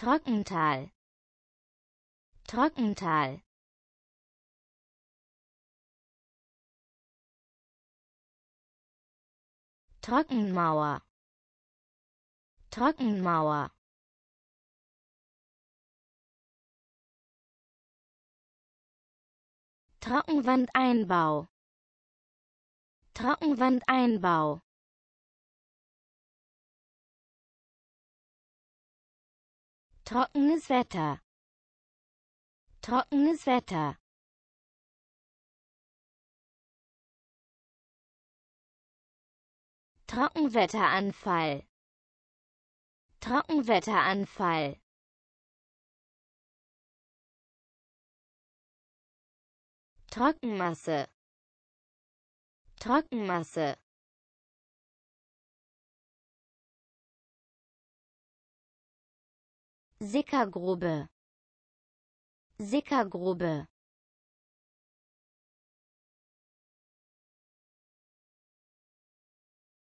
Trockental Trockental Trockenmauer Trockenmauer Trockenwandeinbau Trockenwandeinbau Trockenes Wetter. Trockenes Wetter. Trockenwetteranfall. Trockenwetteranfall. Trockenmasse. Trockenmasse. Sickergrube Sickergrube